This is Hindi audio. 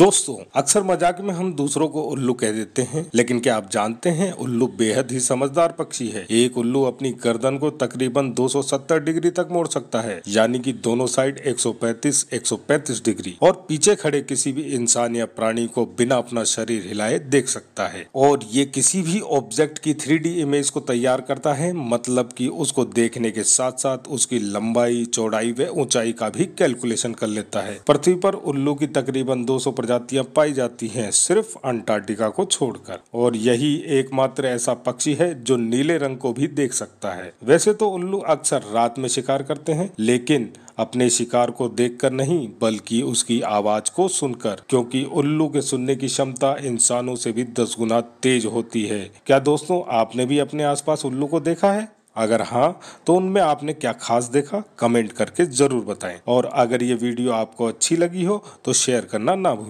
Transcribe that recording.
दोस्तों अक्सर मजाक में हम दूसरों को उल्लू कह देते हैं लेकिन क्या आप जानते हैं उल्लू बेहद ही समझदार पक्षी है एक उल्लू अपनी गर्दन को तकरीबन 270 डिग्री तक मोड़ सकता है यानी कि दोनों साइड 135 135 डिग्री और पीछे खड़े किसी भी इंसान या प्राणी को बिना अपना शरीर हिलाए देख सकता है और ये किसी भी ऑब्जेक्ट की थ्री इमेज को तैयार करता है मतलब की उसको देखने के साथ साथ उसकी लंबाई चौड़ाई व ऊंचाई का भी कैलकुलेशन कर लेता है पृथ्वी पर उल्लू की तकरीबन दो प्रजातियां पाई जाती हैं सिर्फ अंटार्कटिका को छोड़कर और यही एकमात्र ऐसा पक्षी है जो नीले रंग को भी देख सकता है वैसे तो उल्लू अक्सर रात में शिकार करते हैं लेकिन अपने शिकार को देखकर नहीं बल्कि उसकी आवाज को सुनकर क्योंकि उल्लू के सुनने की क्षमता इंसानों से भी दस गुना तेज होती है क्या दोस्तों आपने भी अपने आसपास उल्लू को देखा है अगर हाँ तो उनमें आपने क्या खास देखा कमेंट करके जरूर बताएं और अगर ये वीडियो आपको अच्छी लगी हो तो शेयर करना ना भूलें